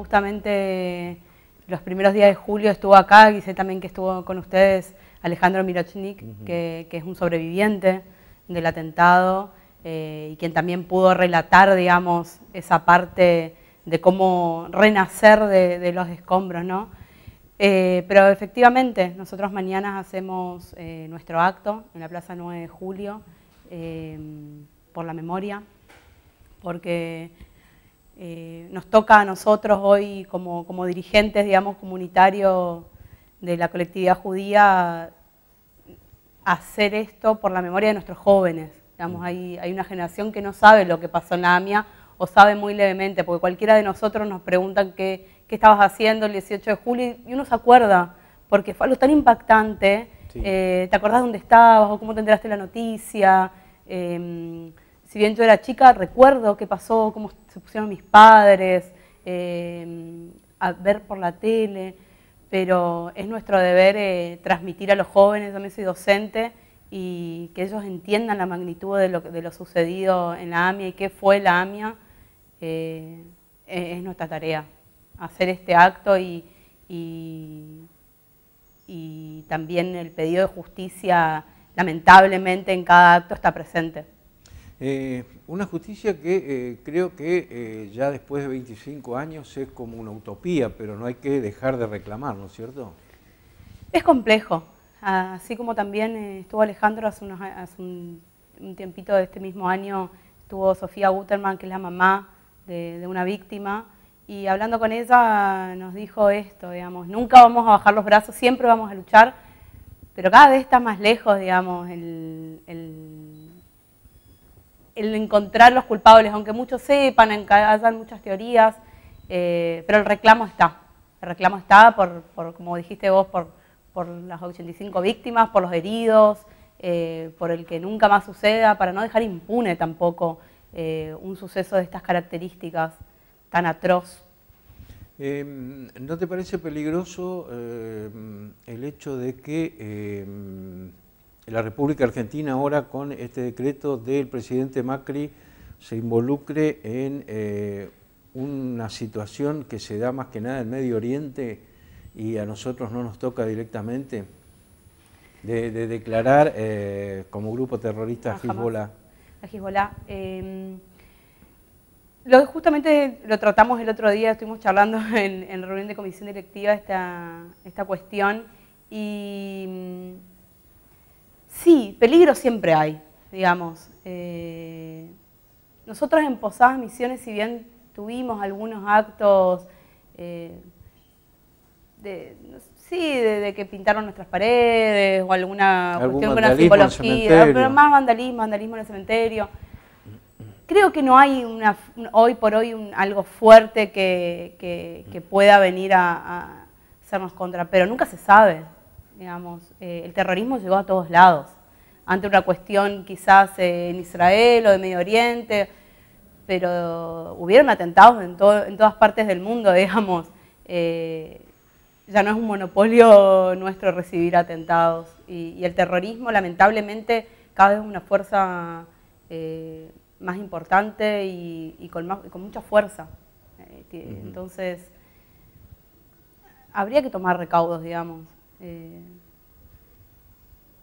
justamente los primeros días de julio estuvo acá y sé también que estuvo con ustedes Alejandro Mirochnik, que, es un sobreviviente del atentado eh, y quien también pudo relatar, digamos, esa parte de cómo renacer de, los escombros, ¿no? Eh, pero efectivamente, nosotros mañana hacemos eh, nuestro acto en la Plaza 9 de Julio por la memoria, porque eh, nos toca a nosotros hoy como, dirigentes, digamos, comunitarios de la colectividad judía hacer esto por la memoria de nuestros jóvenes. Digamos, hay, una generación que no sabe lo que pasó en la AMIA o sabe muy levemente, porque cualquiera de nosotros nos preguntan qué, estabas haciendo el 18 de julio y uno se acuerda, porque fue algo tan impactante. Eh, ¿Te acordás dónde estabas o cómo te enteraste la noticia? Eh, si bien yo era chica, recuerdo qué pasó, cómo se pusieron mis padres, eh, a ver por la tele, pero es nuestro deber eh, transmitir a los jóvenes, también soy docente, y que ellos entiendan la magnitud de lo, sucedido en la AMIA y qué fue la AMIA, eh, es nuestra tarea, hacer este acto y también el pedido de justicia lamentablemente en cada acto está presente. Eh, una justicia que eh, creo que eh, ya después de 25 años es como una utopía, pero no hay que dejar de reclamar, ¿no es cierto? Es complejo, así como también estuvo Alejandro hace, hace un, tiempito de este mismo año, estuvo Sofía Guterman, que es la mamá de, una víctima, y hablando con ella nos dijo esto, digamos, nunca vamos a bajar los brazos, siempre vamos a luchar, pero cada vez está más lejos, digamos, el el encontrar los culpables, aunque muchos sepan, hayan muchas teorías, eh, pero el reclamo está. El reclamo está, por, como dijiste vos, por, las 85 víctimas, por los heridos, eh, por el que nunca más suceda, para no dejar impune tampoco eh, un suceso de estas características tan atroz. Em, ¿No te parece peligroso el hecho de que em, la República Argentina ahora con este decreto del presidente Macri se involucre en eh, una situación que se da más que nada en Medio Oriente y a nosotros no nos toca directamente, de, declarar eh, como grupo terrorista a ah, Hezbollah. A Hezbollah. Em, lo, justamente lo tratamos el otro día, estuvimos charlando en, en reunión de comisión directiva esta, esta cuestión y peligro siempre hay, digamos. Eh, nosotros en Posadas Misiones, si bien tuvimos algunos actos eh, de, sí, de, que pintaron nuestras paredes o alguna cuestión con la psicología, pero más vandalismo, vandalismo en el cementerio. Creo que no hay una, hoy por hoy un, algo fuerte que, pueda venir a, hacernos contra, pero nunca se sabe, digamos. Eh, el terrorismo llegó a todos lados ante una cuestión quizás eh, en Israel o de Medio Oriente, pero hubieron atentados en, todas partes del mundo, digamos. Eh, ya no es un monopolio nuestro recibir atentados. Y, el terrorismo, lamentablemente, cada vez es una fuerza eh, más importante y, con mucha fuerza. Entonces, habría que tomar recaudos, digamos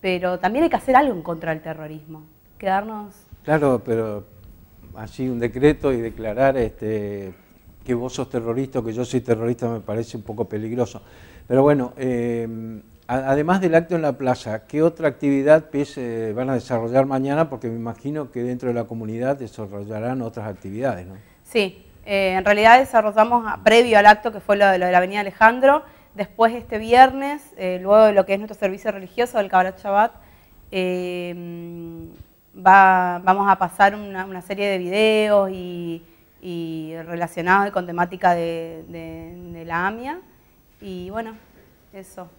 pero también hay que hacer algo en contra del terrorismo. Quedarnos. Claro, pero así un decreto y declarar este, que vos sos terrorista que yo soy terrorista me parece un poco peligroso. Pero bueno, em, además del acto en la plaza, ¿qué otra actividad pues, eh, van a desarrollar mañana? Porque me imagino que dentro de la comunidad desarrollarán otras actividades, ¿no? Sí, eh, en realidad desarrollamos, previo al acto que fue lo de la Avenida Alejandro, Después este viernes, eh, luego de lo que es nuestro servicio religioso del Kabbalat Shabbat, eh, vamos a pasar una, serie de videos y, relacionados con temática de la AMIA. Y bueno, eso.